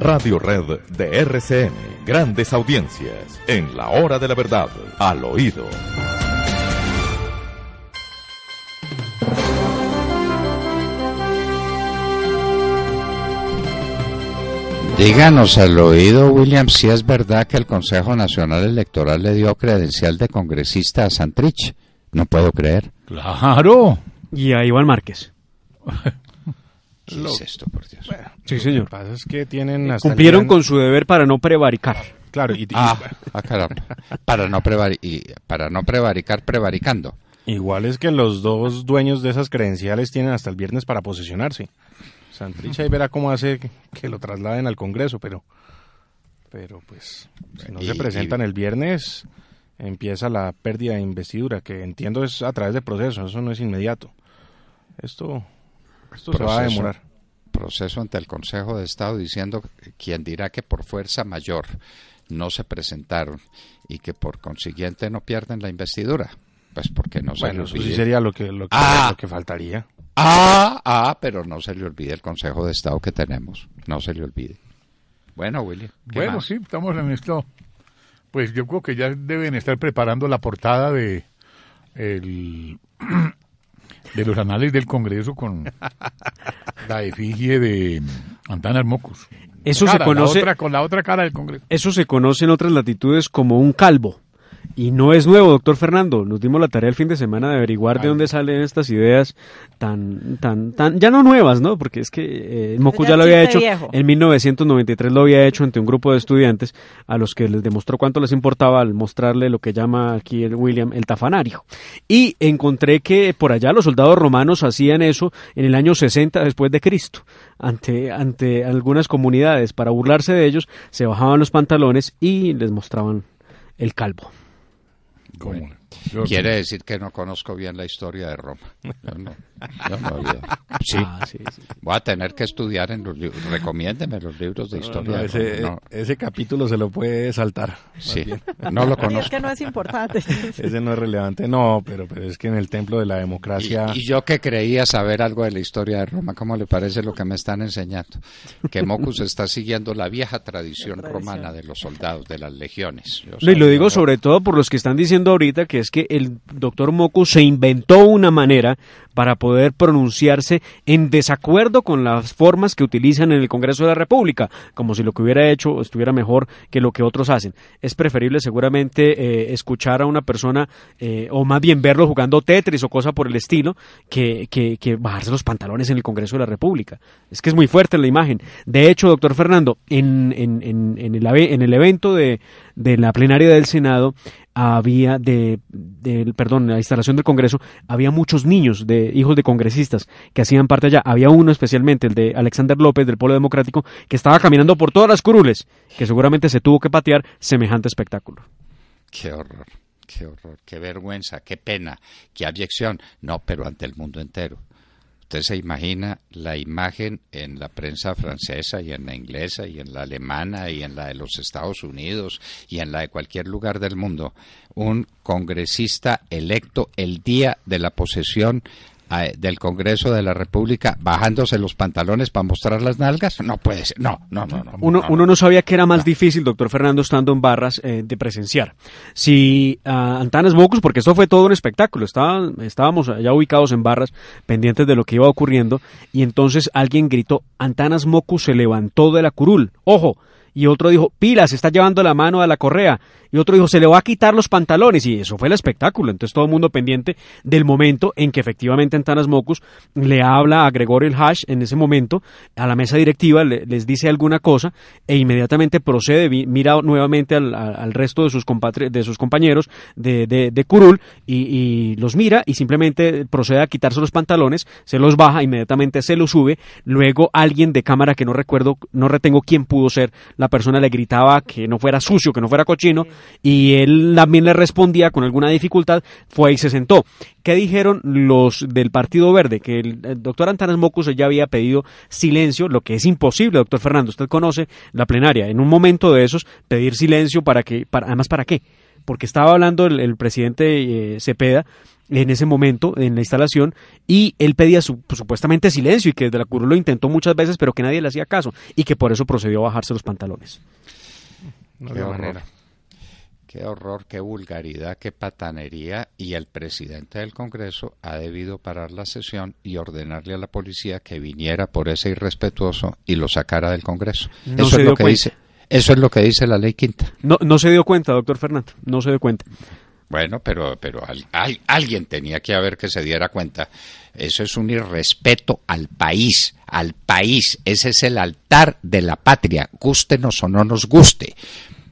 Radio Red de RCN. Grandes audiencias. En la hora de la verdad. Al oído. Díganos al oído, William, si es verdad que el Consejo Nacional Electoral le dio credencial de congresista a Santrich. No puedo creer. Claro. Y a Iván Márquez. lo... es por Dios? sí, señor. que pasa es que tienen Cumplieron con su deber para no prevaricar. Claro, y, ah, ah, Para no, y para no prevaricar, prevaricando. Igual es que los dos dueños de esas credenciales tienen hasta el viernes para posesionarse. Santricha y verá cómo hace que lo trasladen al Congreso, pero, pero pues, si no se presentan el viernes, empieza la pérdida de investidura, que entiendo es a través de proceso, eso no es inmediato. Esto esto va a demorar. proceso ante el Consejo de Estado diciendo quien dirá que por fuerza mayor no se presentaron y que por consiguiente no pierden la investidura. Pues porque no se bueno, eso sí sería lo que, lo ah. faltaría. Ah, ah, pero no se le olvide el Consejo de Estado que tenemos. No se le olvide. Bueno, William. Bueno, sí, estamos en esto. Pues yo creo que ya deben estar preparando la portada de el de los anales del Congreso con la efigie de Antanas Mocus. Eso con la otra cara del Congreso. Eso se conoce en otras latitudes como un calvo. Y no es nuevo, doctor Fernando. Nos dimos la tarea el fin de semana de averiguar de dónde salen estas ideas tan, tan, tan, ya no nuevas, ¿no? Porque es que eh, ya lo había hecho. En 1993 lo había hecho ante un grupo de estudiantes a los que les demostró cuánto les importaba al mostrarle lo que llama aquí el William el tafanario. Y encontré que por allá los soldados romanos hacían eso en el año 60 después de Cristo. Ante, ante algunas comunidades, para burlarse de ellos, se bajaban los pantalones y les mostraban el calvo. Go right. Quiere decir que no conozco bien la historia de Roma. Ah, sí. Voy a tener que estudiar en los libros. Recomiéndeme los libros de historia. ese, de Roma. ese, capítulo se lo puede saltar. Sí, no lo conozco. es no es importante. ese no es relevante. No, pero, pero es que en el templo de la democracia. Y, yo que creía saber algo de la historia de Roma, ¿cómo le parece lo que me están enseñando? Que Mocus está siguiendo la vieja tradición, romana de los soldados, de las legiones. y lo digo sobre todo por los que están diciendo ahorita que que es que el doctor Moco se inventó una manera para poder pronunciarse en desacuerdo con las formas que utilizan en el Congreso de la República, como si lo que hubiera hecho estuviera mejor que lo que otros hacen. Es preferible seguramente eh, escuchar a una persona eh, o más bien verlo jugando Tetris o cosa por el estilo que, bajarse los pantalones en el Congreso de la República. Es que es muy fuerte la imagen. De hecho, doctor Fernando, en, en el, evento de la plenaria del Senado, había de, en perdón, la instalación del Congreso, había muchos niños de hijos de congresistas que hacían parte allá. Había uno especialmente, el de Alexander López del Polo Democrático, que estaba caminando por todas las curules, que seguramente se tuvo que patear semejante espectáculo. Qué horror, qué horror, qué vergüenza, qué pena, qué abyección. No, pero ante el mundo entero. Usted se imagina la imagen en la prensa francesa y en la inglesa y en la alemana y en la de los Estados Unidos y en la de cualquier lugar del mundo. Un congresista electo el día de la posesión del Congreso de la República bajándose los pantalones para mostrar las nalgas? No puede ser. No, no, no. no uno, no, sabía que era más difícil, doctor Fernando, estando en barras eh, de presenciar. Si ah, Antanas Mocus, porque esto fue todo un espectáculo, estábamos ya ubicados en barras, pendientes de lo que iba ocurriendo, y entonces alguien gritó, Antanas Mocus se levantó de la curul. Ojo, y otro dijo, pilas, está llevando la mano a la correa, y otro dijo, se le va a quitar los pantalones, y eso fue el espectáculo. Entonces todo el mundo pendiente del momento en que efectivamente Antanas Mocus le habla a Gregorio el Hash en ese momento, a la mesa directiva, les dice alguna cosa, e inmediatamente procede, mira nuevamente al, resto de sus, de sus compañeros de, de, Curul, y, y, los mira, y simplemente procede a quitarse los pantalones, se los baja, inmediatamente se los sube, luego alguien de cámara que no recuerdo, no retengo quién pudo ser la persona le gritaba que no fuera sucio, que no fuera cochino, y él también le respondía con alguna dificultad, fue y se sentó. ¿Qué dijeron los del Partido Verde? Que el, doctor Antanas Mocus ya había pedido silencio, lo que es imposible, doctor Fernando, usted conoce la plenaria, en un momento de esos pedir silencio para que, además para qué, porque estaba hablando el, presidente eh, Cepeda en ese momento en la instalación y él pedía su, pues, supuestamente silencio y que desde la Cruz lo intentó muchas veces pero que nadie le hacía caso y que por eso procedió a bajarse los pantalones. qué horror, qué vulgaridad, qué patanería y el presidente del Congreso ha debido parar la sesión y ordenarle a la policía que viniera por ese irrespetuoso y lo sacara del Congreso. eso es lo que dice. Eso es lo que dice la ley quinta. No, no se dio cuenta, doctor Fernando, no se dio cuenta. Bueno, pero, pero alguien tenía que haber que se diera cuenta. Eso es un irrespeto al país, al país. Ese es el altar de la patria, gústenos o no nos guste.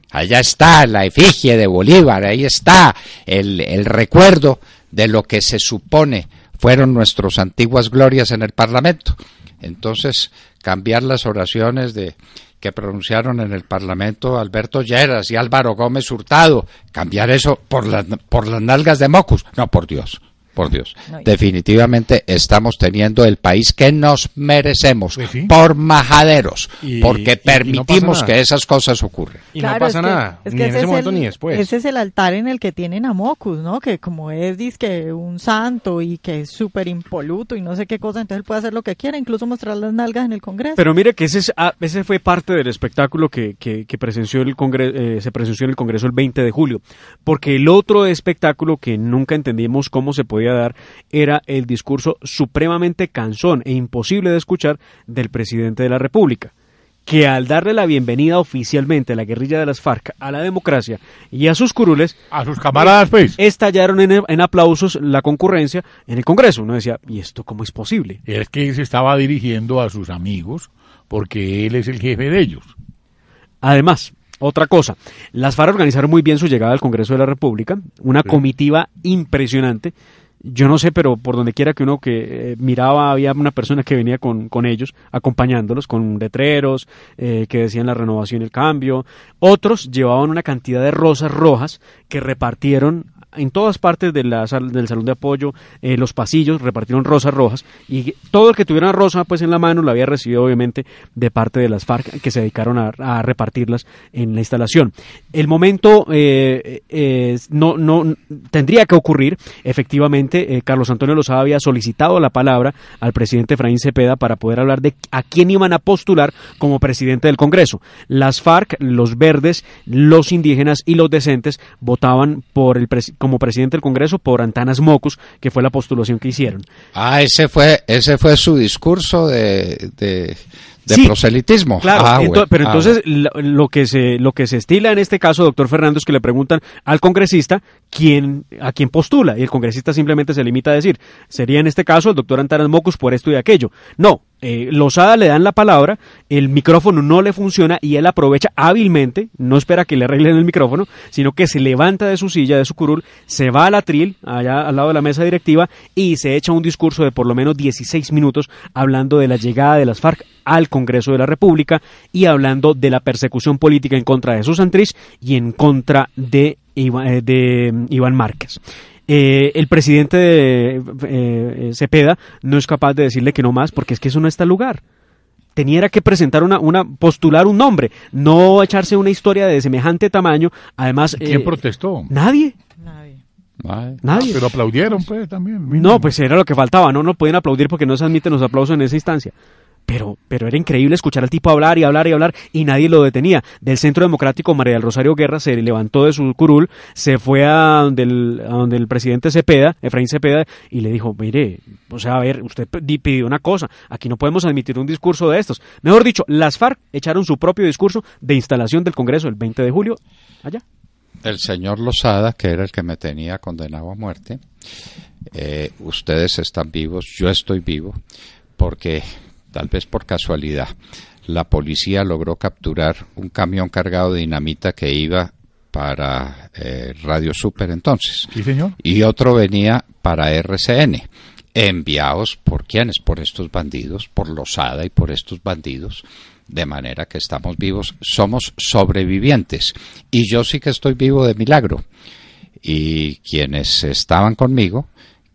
Allá está la efigie de Bolívar, ahí está el recuerdo de lo que se supone fueron nuestras antiguas glorias en el Parlamento. Entonces, cambiar las oraciones de que pronunciaron en el Parlamento Alberto Lleras y Álvaro Gómez Hurtado, cambiar eso por, por las nalgas de Mocus. No, por Dios por Dios. Definitivamente estamos teniendo el país que nos merecemos pues por majaderos, porque permitimos que esas cosas ocurran. Y no pasa nada, ni en ese, momento ni después. Ese es el altar en el que tienen a Mocus, ¿no? Que como es que un santo y que es súper impoluto y no sé qué cosa, entonces él puede hacer lo que quiera, incluso mostrar las nalgas en el Congreso. Pero mire que ese, ah, fue parte del espectáculo que, presenció el Congreso, eh, se presenció en el Congreso el 20 de julio, porque el otro espectáculo que nunca entendimos cómo se podía dar era el discurso supremamente cansón e imposible de escuchar del presidente de la República que al darle la bienvenida oficialmente a la guerrilla de las FARC, a la democracia y a sus curules, a sus camaradas, pues, estallaron en, aplausos la concurrencia en el Congreso. Uno decía, ¿y esto cómo es posible? Es que se estaba dirigiendo a sus amigos porque él es el jefe de ellos. Además, otra cosa, las FARC organizaron muy bien su llegada al Congreso de la República, una comitiva impresionante yo no sé, pero por donde quiera que uno que eh, miraba había una persona que venía con, con ellos, acompañándolos con letreros eh, que decían la renovación y el cambio. Otros llevaban una cantidad de rosas rojas que repartieron en todas partes de la del salón de apoyo, eh, los pasillos repartieron rosas rojas y todo el que tuviera rosa pues en la mano la había recibido obviamente de parte de las FARC que se dedicaron a, repartirlas en la instalación. El momento eh, eh, no, no tendría que ocurrir, efectivamente, Carlos Antonio Lozada había solicitado la palabra al presidente Efraín Cepeda para poder hablar de a quién iban a postular como presidente del Congreso. Las FARC, los verdes, los indígenas y los decentes votaban por el presidente como presidente del Congreso por Antanas Mocus, que fue la postulación que hicieron. Ah, ese fue, ese fue su discurso de, de, proselitismo. Claro, ah, pero ah, entonces lo, que se, lo que se estila en este caso, doctor Fernando, es que le preguntan al congresista quién, a quién postula, y el congresista simplemente se limita a decir, sería en este caso el doctor Antanas Mocus por esto y aquello. No, eh, Lozada le dan la palabra, el micrófono no le funciona y él aprovecha hábilmente, no espera que le arreglen el micrófono, sino que se levanta de su silla, de su curul, se va al atril, allá al lado de la mesa directiva, y se echa un discurso de por lo menos 16 minutos hablando de la llegada de las FARC al Congreso de la República y hablando de la persecución política en contra de Susan Trish y en contra de, eh, de eh, Iván Márquez. Eh, el presidente de eh, eh, Cepeda no es capaz de decirle que no más porque es que eso no está en lugar. Tenía que presentar una, una, postular un nombre, no echarse una historia de semejante tamaño. Además, ¿quién protestó? Nadie. Nadie. pero aplaudieron, pues, también. No, pues era lo que faltaba, ¿no? No pueden aplaudir porque no se admiten los aplausos en esa instancia pero, pero era increíble escuchar al tipo hablar y hablar y hablar y nadie lo detenía. Del Centro Democrático, María del Rosario Guerra se levantó de su curul, se fue a donde el, donde el presidente Cepeda, Efraín Cepeda, y le dijo, mire, o sea, a ver, usted pidió una cosa, aquí no podemos admitir un discurso de estos. Mejor dicho, las FARC echaron su propio discurso de instalación del Congreso el 20 de julio allá. El señor Lozada, que era el que me tenía condenado a muerte, eh, ustedes están vivos, yo estoy vivo, porque tal vez por casualidad, la policía logró capturar un camión cargado de dinamita que iba para eh, Radio Super entonces. señor? Y otro venía para RCN, enviados por quienes, por estos bandidos, por Losada y por estos bandidos, de manera que estamos vivos, somos sobrevivientes. Y yo sí que estoy vivo de milagro. Y quienes estaban conmigo,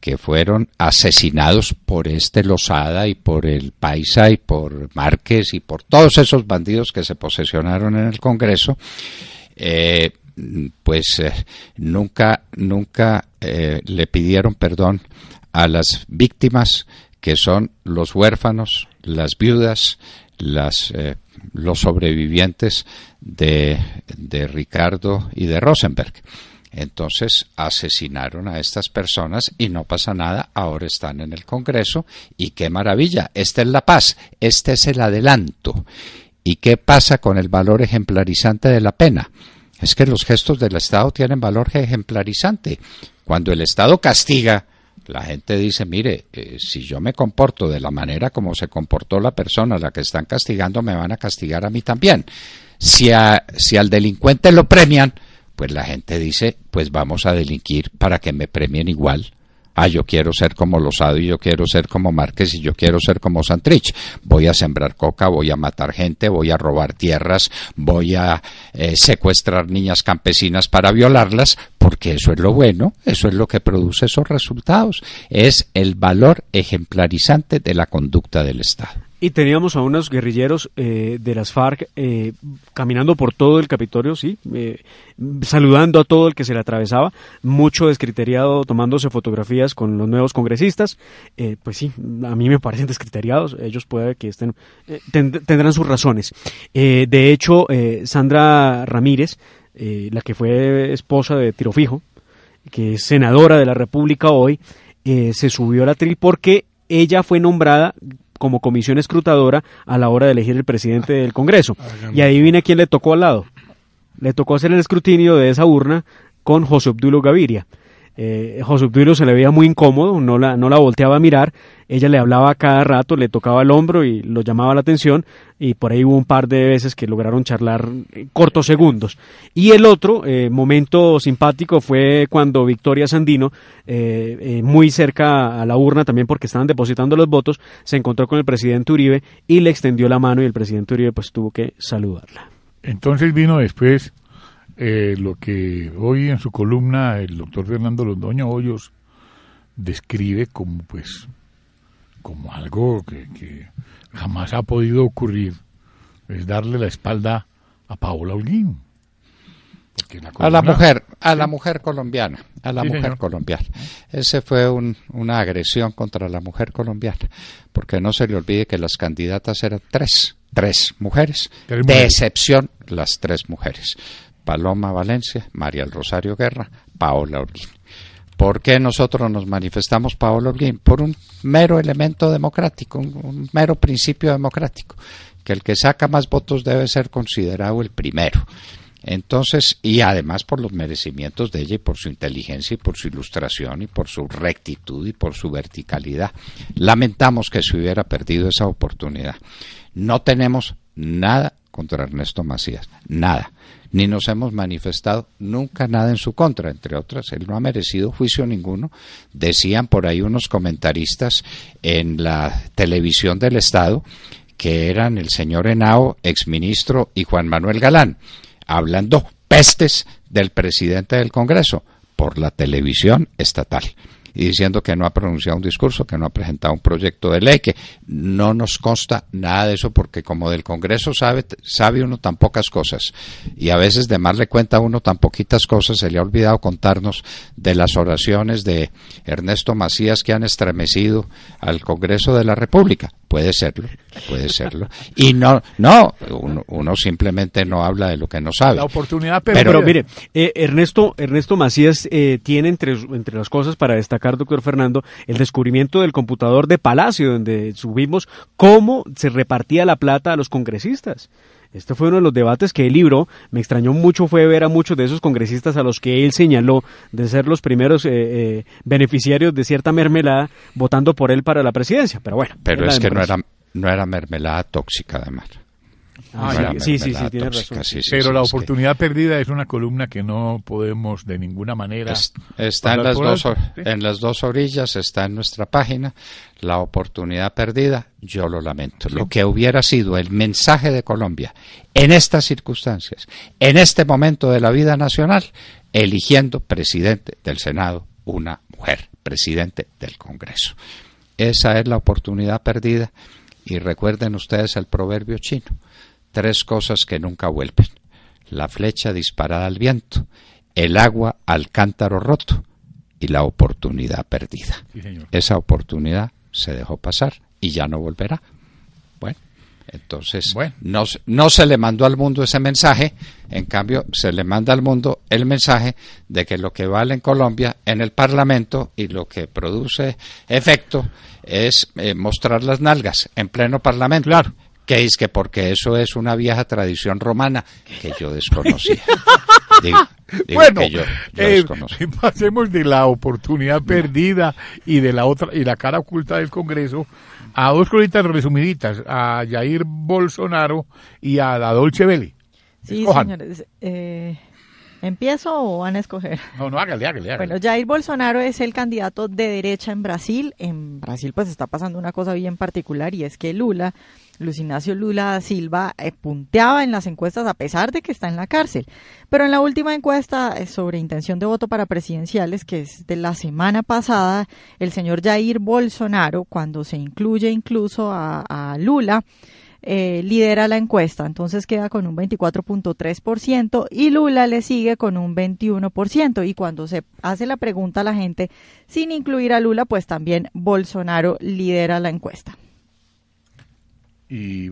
que fueron asesinados por este Lozada y por el Paisa y por Márquez y por todos esos bandidos que se posesionaron en el Congreso, eh, pues eh, nunca, nunca eh, le pidieron perdón a las víctimas que son los huérfanos, las viudas, las, los sobrevivientes de, de Ricardo y de Rosenberg. Entonces asesinaron a estas personas y no pasa nada, ahora están en el Congreso y qué maravilla, esta es la paz, este es el adelanto. ¿Y qué pasa con el valor ejemplarizante de la pena? Es que los gestos del Estado tienen valor ejemplarizante. Cuando el Estado castiga, la gente dice, mire, eh, si yo me comporto de la manera como se comportó la persona a la que están castigando, me van a castigar a mí también. Si, si al delincuente lo premian, pues la gente dice, pues vamos a delinquir para que me premien igual. Ah, yo quiero ser como Lozado y yo quiero ser como Márquez y yo quiero ser como Santrich. Voy a sembrar coca, voy a matar gente, voy a robar tierras, voy a eh, secuestrar niñas campesinas para violarlas, porque eso es lo bueno, eso es lo que produce esos resultados. Es el valor ejemplarizante de la conducta del Estado. Y teníamos a unos guerrilleros eh, de las FARC eh, caminando por todo el Capitolio, sí, eh, saludando a todo el que se le atravesaba, mucho descriteriado tomándose fotografías con los nuevos congresistas. pues sí, a mí me parecen descriteriados, ellos puede que estén, tendrán sus razones. de hecho, Sandra Ramírez, la que fue esposa de Tirofijo, que es senadora de la República hoy, se subió a la tril porque ella fue nombrada como comisión escrutadora a la hora de elegir el presidente del Congreso. Y adivina quién le tocó al lado. Le tocó hacer el escrutinio de esa urna con José Obdulo Gaviria. Eh, José se le veía muy incómodo, no la, no la volteaba a mirar, ella le hablaba cada rato, le tocaba el hombro y lo llamaba la atención y por ahí hubo un par de veces que lograron charlar cortos segundos. Y el otro eh, momento simpático fue cuando Victoria Sandino, eh, muy cerca a la urna también porque estaban depositando los votos, se encontró con el presidente Uribe y le extendió la mano y el presidente Uribe pues tuvo que saludarla. Entonces vino después eh, lo que hoy en su columna el doctor Fernando Londoño Hoyos describe como pues como algo que, jamás ha podido ocurrir es darle la espalda a Paola Holguín. a la mujer, a la mujer colombiana, a la mujer colombiana. Ese fue un, una agresión contra la mujer colombiana, porque no se le olvide que las candidatas eran tres, mujeres. Tres mujeres. De excepción, las tres mujeres. Paloma Valencia, María El Rosario Guerra, Paola Orlin. ¿Por qué nosotros nos manifestamos, Paola Orlin? Por un mero elemento democrático, un, un mero principio democrático, que el que saca más votos debe ser considerado el primero. Entonces, y además por los merecimientos de ella y por su inteligencia y por su ilustración y por su rectitud y por su verticalidad. Lamentamos que se hubiera perdido esa oportunidad. No tenemos nada contra Ernesto Macías. Nada. Ni nos hemos manifestado nunca nada en su contra, entre otras. Él no ha merecido juicio ninguno. Decían por ahí unos comentaristas en la televisión del Estado que eran el señor Henao, exministro, y Juan Manuel Galán, hablando pestes del presidente del Congreso por la televisión estatal y diciendo que no ha pronunciado un discurso, que no ha presentado un proyecto de ley, que no nos consta nada de eso, porque como del Congreso sabe, sabe uno tan pocas cosas, y a veces de más le cuenta uno tan poquitas cosas, se le ha olvidado contarnos de las oraciones de Ernesto Macías que han estremecido al Congreso de la República. Puede serlo, puede serlo. Y no, no, uno, simplemente no habla de lo que no sabe. La oportunidad, pero, mire, eh, Ernesto, Ernesto Macías eh, tiene entre, entre las cosas para destacar doctor Fernando, el descubrimiento del computador de Palacio, donde subimos cómo se repartía la plata a los congresistas. Este fue uno de los debates que el libro, Me extrañó mucho fue ver a muchos de esos congresistas a los que él señaló de ser los primeros eh, eh, beneficiarios de cierta mermelada votando por él para la presidencia. Pero bueno. Pero es que no era, no era mermelada tóxica, además. Ah, sí, sí, sí, tiene razón. Pero la oportunidad perdida es una columna que no podemos de ninguna manera. está las, dos, en las dos orillas, está en nuestra página. La oportunidad perdida, yo lo lamento. Lo que hubiera sido el mensaje de Colombia en estas circunstancias, en este momento de la vida nacional, eligiendo presidente del Senado una mujer, presidente del Congreso. Esa es la oportunidad perdida. Y recuerden ustedes el proverbio chino tres cosas que nunca vuelven. La flecha disparada al viento, el agua al cántaro roto y la oportunidad perdida. Esa oportunidad se dejó pasar y ya no volverá. Bueno, entonces No, se le mandó al mundo ese mensaje, en cambio se le manda al mundo el mensaje de que lo que vale en Colombia, en el Parlamento y lo que produce efecto es eh, mostrar las nalgas en pleno Parlamento. Claro que es que porque eso es una vieja tradición romana que yo desconocía. bueno, eh, pasemos de la oportunidad perdida y de la otra y la cara oculta del Congreso a dos colitas resumiditas, a Jair Bolsonaro y a la Dolce Belli. Sí, señores. Eh, ¿Empiezo o van a escoger? No, no, hágale, hágale, Bueno, Jair Bolsonaro es el candidato de derecha en Brasil. En Brasil pues está pasando una cosa bien particular y es que Lula Luis Ignacio Lula Silva eh, punteaba en las encuestas a pesar de que está en la cárcel. Pero en la última encuesta eh, sobre intención de voto para presidenciales, que es de la semana pasada, el señor Jair Bolsonaro, cuando se incluye incluso a, Lula, eh, lidera la encuesta, entonces queda con un 24.3% y Lula le sigue con un 21%. Y cuando se hace la pregunta a la gente sin incluir a Lula, pues también Bolsonaro lidera la encuesta y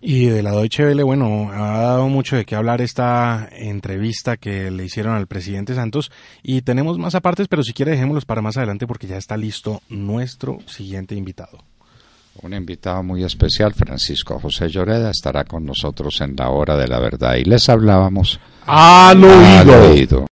Y de la Deutsche bueno, ha dado mucho de qué hablar esta entrevista que le hicieron al presidente Santos y tenemos más apartes, pero si quiere dejémoslos para más adelante porque ya está listo nuestro siguiente invitado. Un invitado muy especial, Francisco José Lloreda, estará con nosotros en la hora de la verdad y les hablábamos ah, oído.